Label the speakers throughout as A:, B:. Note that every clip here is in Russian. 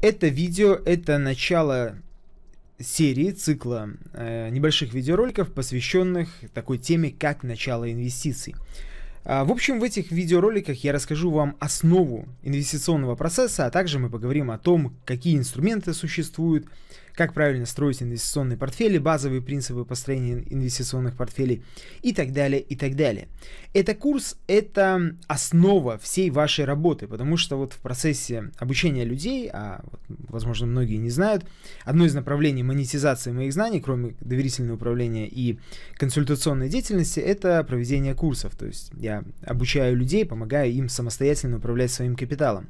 A: Это видео, это начало серии, цикла э, небольших видеороликов, посвященных такой теме, как начало инвестиций. А, в общем, в этих видеороликах я расскажу вам основу инвестиционного процесса, а также мы поговорим о том, какие инструменты существуют, как правильно строить инвестиционные портфели, базовые принципы построения инвестиционных портфелей и так далее, и так далее. Это курс, это основа всей вашей работы, потому что вот в процессе обучения людей, а вот, возможно многие не знают, одно из направлений монетизации моих знаний, кроме доверительного управления и консультационной деятельности, это проведение курсов. То есть я обучаю людей, помогаю им самостоятельно управлять своим капиталом.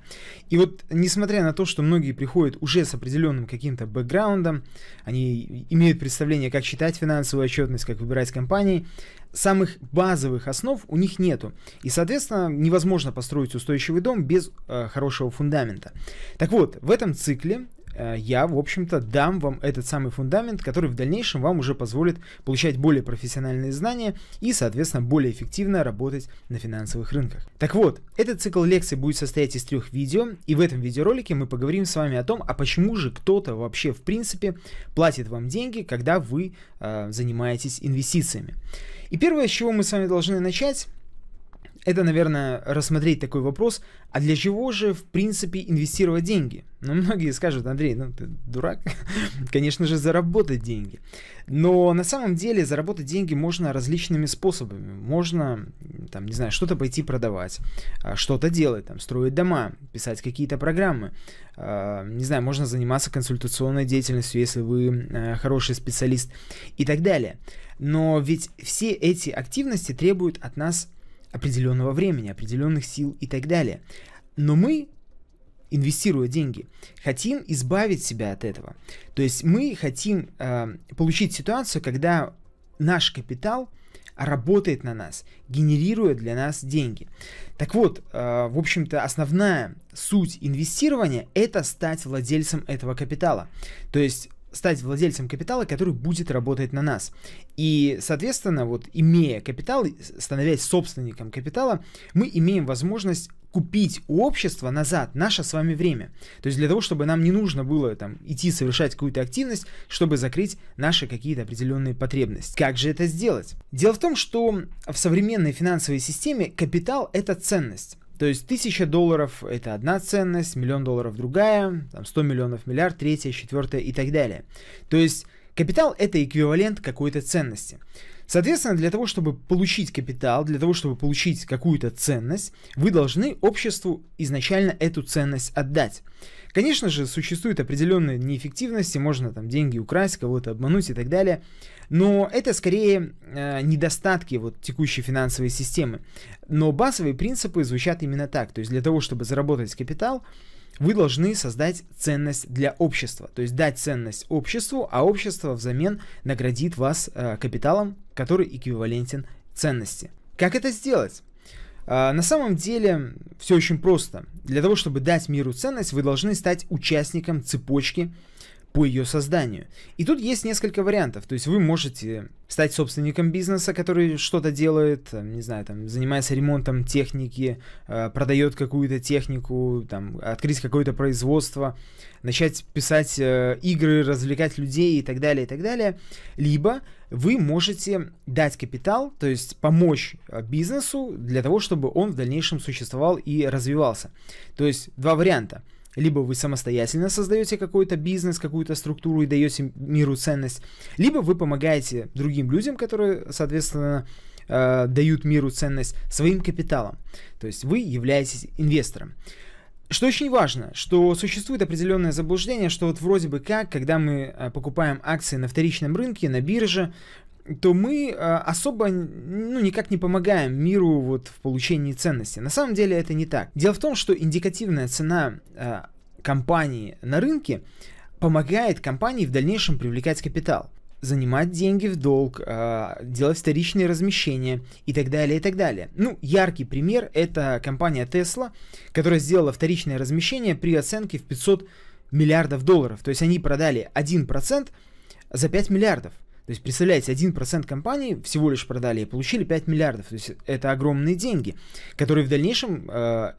A: И вот несмотря на то, что многие приходят уже с определенным каким-то бэкграундом, фондом, они имеют представление, как считать финансовую отчетность, как выбирать компании. Самых базовых основ у них нету. И, соответственно, невозможно построить устойчивый дом без э, хорошего фундамента. Так вот, в этом цикле Э, я, в общем-то, дам вам этот самый фундамент, который в дальнейшем вам уже позволит получать более профессиональные знания и, соответственно, более эффективно работать на финансовых рынках. Так вот, этот цикл лекций будет состоять из трех видео, и в этом видеоролике мы поговорим с вами о том, а почему же кто-то вообще, в принципе, платит вам деньги, когда вы э, занимаетесь инвестициями. И первое, с чего мы с вами должны начать, это, наверное, рассмотреть такой вопрос, а для чего же, в принципе, инвестировать деньги? Ну, многие скажут, Андрей, ну ты дурак, конечно же, заработать деньги. Но на самом деле заработать деньги можно различными способами. Можно, там, не знаю, что-то пойти продавать, а, что-то делать, там, строить дома, писать какие-то программы. А, не знаю, можно заниматься консультационной деятельностью, если вы а, хороший специалист и так далее. Но ведь все эти активности требуют от нас определенного времени, определенных сил и так далее. Но мы, инвестируя деньги, хотим избавить себя от этого. То есть мы хотим э, получить ситуацию, когда наш капитал работает на нас, генерируя для нас деньги. Так вот, э, в общем-то, основная суть инвестирования – это стать владельцем этого капитала. То есть стать владельцем капитала, который будет работать на нас. И, соответственно, вот имея капитал, становясь собственником капитала, мы имеем возможность купить у общества назад наше с вами время. То есть для того, чтобы нам не нужно было там идти совершать какую-то активность, чтобы закрыть наши какие-то определенные потребности. Как же это сделать? Дело в том, что в современной финансовой системе капитал – это ценность. То есть 1000 долларов – это одна ценность, миллион долларов – другая, там 100 миллионов – миллиард, третья, четвертая и так далее. То есть капитал – это эквивалент какой-то ценности. Соответственно, для того, чтобы получить капитал, для того, чтобы получить какую-то ценность, вы должны обществу изначально эту ценность отдать. Конечно же, существуют определенные неэффективности, можно там деньги украсть, кого-то обмануть и так далее, но это скорее э, недостатки вот текущей финансовой системы. Но базовые принципы звучат именно так, то есть для того, чтобы заработать капитал, вы должны создать ценность для общества, то есть дать ценность обществу, а общество взамен наградит вас э, капиталом, который эквивалентен ценности. Как это сделать? Э, на самом деле все очень просто. Для того, чтобы дать миру ценность, вы должны стать участником цепочки по ее созданию. И тут есть несколько вариантов. То есть вы можете стать собственником бизнеса, который что-то делает, э, не знаю, там, занимается ремонтом техники, э, продает какую-то технику, там, открыть какое-то производство, начать писать э, игры, развлекать людей и так далее, и так далее. Либо вы можете дать капитал, то есть помочь бизнесу для того, чтобы он в дальнейшем существовал и развивался. То есть два варианта – либо вы самостоятельно создаете какой-то бизнес, какую-то структуру и даете миру ценность, либо вы помогаете другим людям, которые, соответственно, э, дают миру ценность своим капиталом. То есть вы являетесь инвестором. Что очень важно, что существует определенное заблуждение, что вот вроде бы как, когда мы э, покупаем акции на вторичном рынке, на бирже, то мы а, особо ну, никак не помогаем миру вот в получении ценности. На самом деле это не так. Дело в том, что индикативная цена а, компании на рынке помогает компании в дальнейшем привлекать капитал занимать деньги в долг, а, делать вторичные размещения и так далее, и так далее. Ну, яркий пример – это компания Tesla, которая сделала вторичное размещение при оценке в 500 миллиардов долларов. То есть они продали 1% за 5 миллиардов. То есть, представляете, 1% компаний всего лишь продали и получили 5 миллиардов. То есть, это огромные деньги, которые в дальнейшем э,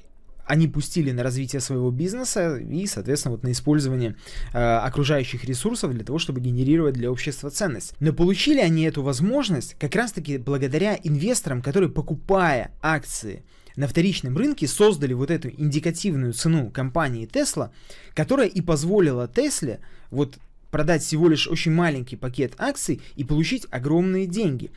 A: они пустили на развитие своего бизнеса и, соответственно, вот на использование э, окружающих ресурсов для того, чтобы генерировать для общества ценность. Но получили они эту возможность как раз-таки благодаря инвесторам, которые, покупая акции на вторичном рынке, создали вот эту индикативную цену компании Tesla, которая и позволила Tesla вот продать всего лишь очень маленький пакет акций и получить огромные деньги.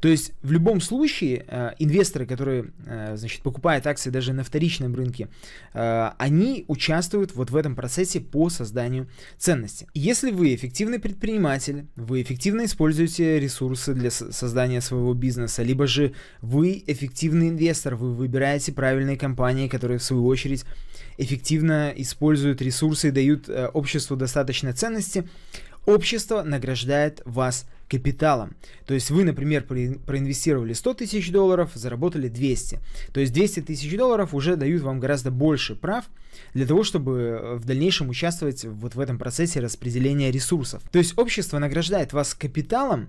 A: То есть в любом случае э, инвесторы, которые э, значит, покупают акции даже на вторичном рынке, э, они участвуют вот в этом процессе по созданию ценности. Если вы эффективный предприниматель, вы эффективно используете ресурсы для создания своего бизнеса, либо же вы эффективный инвестор, вы выбираете правильные компании, которые в свою очередь эффективно используют ресурсы и дают э, обществу достаточно ценности, общество награждает вас капиталом. То есть вы, например, проинвестировали 100 тысяч долларов, заработали 200. То есть 200 тысяч долларов уже дают вам гораздо больше прав для того, чтобы э, в дальнейшем участвовать вот в этом процессе распределения ресурсов. То есть общество награждает вас капиталом,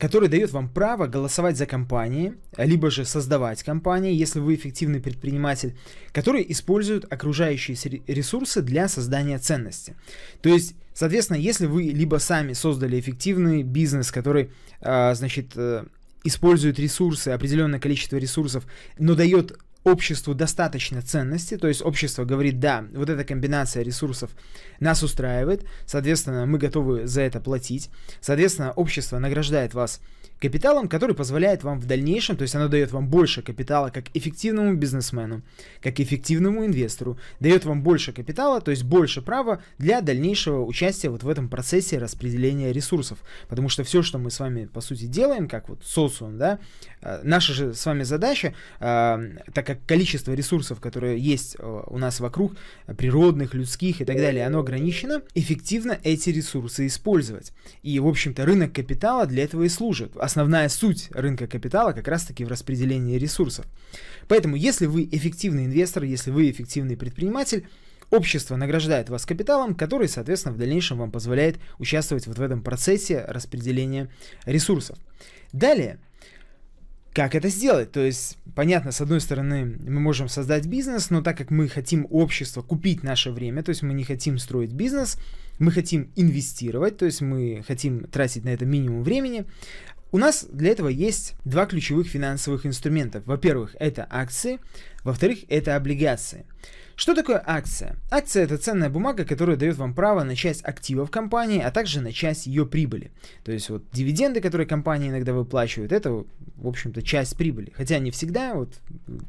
A: который дает вам право голосовать за компании, либо же создавать компании, если вы эффективный предприниматель, которые используют окружающие ресурсы для создания ценности. То есть, соответственно, если вы либо сами создали эффективный бизнес, который, а, значит, э, использует ресурсы, определенное количество ресурсов, но дает обществу достаточно ценности, то есть общество говорит, да, вот эта комбинация ресурсов нас устраивает, соответственно, мы готовы за это платить, соответственно, общество награждает вас Капиталом, который позволяет вам в дальнейшем, то есть оно дает вам больше капитала как эффективному бизнесмену, как эффективному инвестору, дает вам больше капитала, то есть больше права для дальнейшего участия вот в этом процессе распределения ресурсов. Потому что все, что мы с вами по сути делаем, как вот социум, да, э, наша же с вами задача, э, так как количество ресурсов, которые есть э, у нас вокруг, природных, людских и так далее, оно ограничено, эффективно эти ресурсы использовать. И, в общем-то, рынок капитала для этого и служит. А основная суть рынка капитала как раз-таки в распределении ресурсов. Поэтому, если вы эффективный инвестор, если вы эффективный предприниматель, общество награждает вас капиталом, который, соответственно, в дальнейшем вам позволяет участвовать вот в этом процессе распределения ресурсов. Далее, как это сделать? То есть, понятно, с одной стороны, мы можем создать бизнес, но так как мы хотим общество купить наше время, то есть мы не хотим строить бизнес, мы хотим инвестировать, то есть мы хотим тратить на это минимум времени, у нас для этого есть два ключевых финансовых инструмента. Во-первых, это акции, во-вторых, это облигации. Что такое акция? Акция – это ценная бумага, которая дает вам право на часть активов компании, а также на часть ее прибыли. То есть вот дивиденды, которые компания иногда выплачивают, это, в общем-то, часть прибыли. Хотя не всегда, вот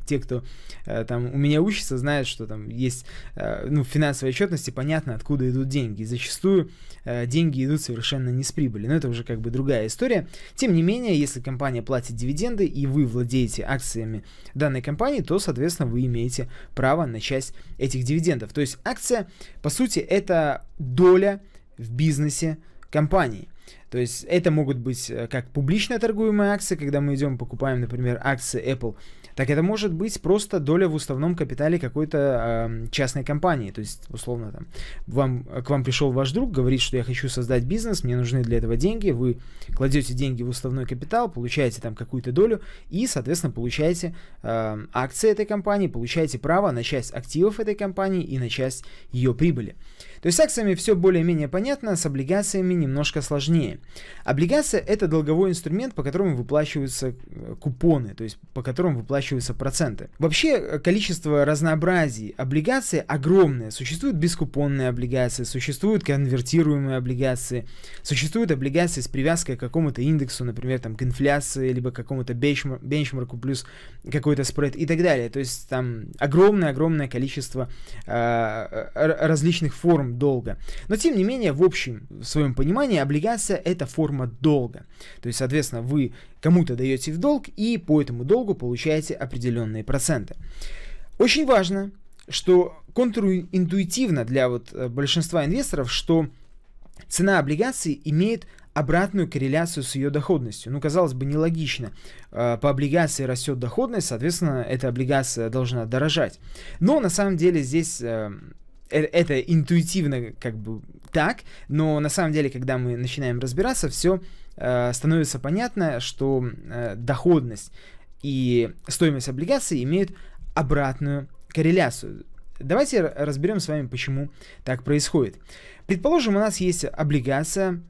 A: те, кто э, там у меня учится, знают, что там есть, э, ну, в финансовой отчетности понятно, откуда идут деньги. И зачастую э, деньги идут совершенно не с прибыли, но это уже как бы другая история. Тем не менее, если компания платит дивиденды и вы владеете акциями данной компании, то, соответственно, вы имеете право на часть этих дивидендов. То есть акция, по сути, это доля в бизнесе компании. То есть это могут быть э, как публично торгуемые акции, когда мы идем покупаем, например, акции Apple, так это может быть просто доля в уставном капитале какой-то э, частной компании. То есть, условно, там, вам, к вам пришел ваш друг, говорит, что я хочу создать бизнес, мне нужны для этого деньги, вы кладете деньги в уставной капитал, получаете там какую-то долю и, соответственно, получаете э, акции этой компании, получаете право на часть активов этой компании и на часть ее прибыли. То есть с акциями все более-менее понятно, с облигациями немножко сложнее. Облигация – это долговой инструмент, по которому выплачиваются э, купоны, то есть по которому выплачиваются проценты. Вообще э, количество разнообразий облигаций огромное. Существуют бескупонные облигации, существуют конвертируемые облигации, существуют облигации с привязкой к какому-то индексу, например, там, к инфляции, либо к какому-то бенчмар бенчмарку плюс какой-то спред и так далее. То есть там огромное-огромное количество э, э различных форм долга. Но тем не менее, в общем, в своем понимании облигация – это форма долга. То есть, соответственно, вы кому-то даете в долг и по этому долгу получаете определенные проценты. Очень важно, что контринтуитивно для вот э, большинства инвесторов, что цена облигации имеет обратную корреляцию с ее доходностью. Ну, казалось бы, нелогично. Э, по облигации растет доходность, соответственно, эта облигация должна дорожать. Но на самом деле здесь э, Э, это интуитивно как бы так, но на самом деле, когда мы начинаем разбираться, все э, становится понятно, что э, доходность и стоимость облигаций имеют обратную корреляцию. Давайте разберем с вами, почему так происходит. Предположим, у нас есть облигация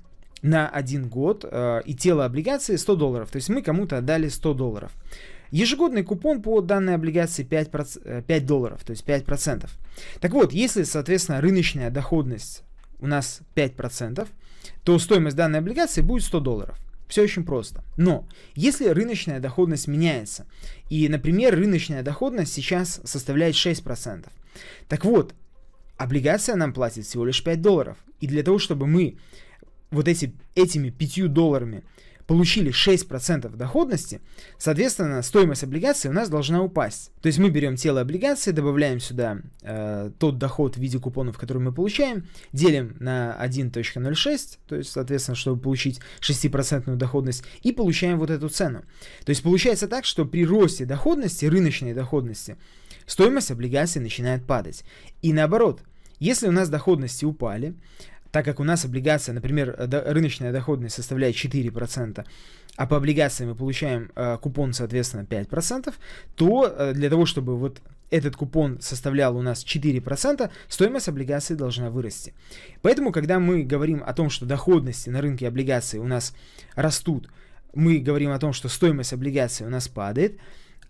A: на один год, э, и тело облигации 100 долларов. То есть мы кому-то отдали 100 долларов. Ежегодный купон по данной облигации 5%, 5 э, долларов, то есть 5%. Так вот, если, соответственно, рыночная доходность у нас 5%, то стоимость данной облигации будет 100 долларов. Все очень просто. Но если рыночная доходность меняется, и, например, рыночная доходность сейчас составляет 6%, так вот, облигация нам платит всего лишь 5 долларов. И для того, чтобы мы вот эти, этими 5 долларами получили 6% доходности, соответственно, стоимость облигации у нас должна упасть. То есть мы берем тело облигации, добавляем сюда э, тот доход в виде купонов, который мы получаем, делим на 1.06, то есть, соответственно, чтобы получить 6% доходность, и получаем вот эту цену. То есть получается так, что при росте доходности, рыночной доходности, стоимость облигации начинает падать. И наоборот, если у нас доходности упали, так как у нас облигация, например, э, до, рыночная доходность составляет 4%, а по облигациям мы получаем э, купон, соответственно, 5%, то э, для того, чтобы вот этот купон составлял у нас 4%, стоимость облигации должна вырасти. Поэтому, когда мы говорим о том, что доходности на рынке облигаций у нас растут, мы говорим о том, что стоимость облигаций у нас падает,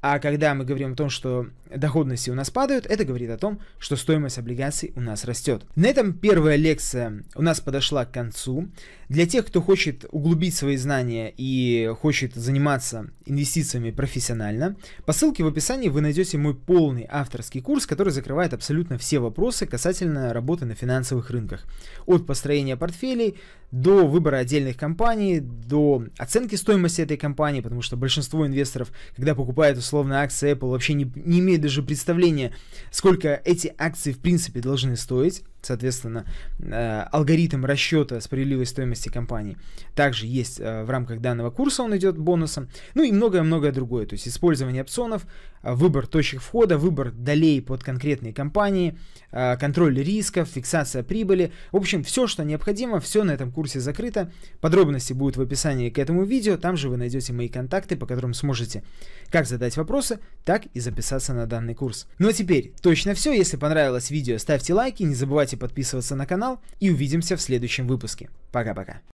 A: а когда мы говорим о том, что доходности у нас падают, это говорит о том, что стоимость облигаций у нас растет. На этом первая лекция у нас подошла к концу. Для тех, кто хочет углубить свои знания и хочет заниматься инвестициями профессионально, по ссылке в описании вы найдете мой полный авторский курс, который закрывает абсолютно все вопросы касательно работы на финансовых рынках. От построения портфелей до выбора отдельных компаний, до оценки стоимости этой компании, потому что большинство инвесторов, когда покупают услуги, условно, акции Apple вообще не, не имеют даже представления, сколько эти акции в принципе должны стоить соответственно, э, алгоритм расчета справедливой стоимости компании также есть э, в рамках данного курса, он идет бонусом, ну и многое-многое другое, то есть использование опционов, э, выбор точек входа, выбор долей под конкретные компании, контроль рисков, фиксация прибыли, в общем, все, что необходимо, все на этом курсе закрыто, подробности будут в описании к этому видео, там же вы найдете мои контакты, по которым сможете как задать вопросы, так и записаться на данный курс. Ну а теперь точно все, если понравилось видео, ставьте лайки, не забывайте забывайте подписываться на канал и увидимся в следующем выпуске. Пока-пока.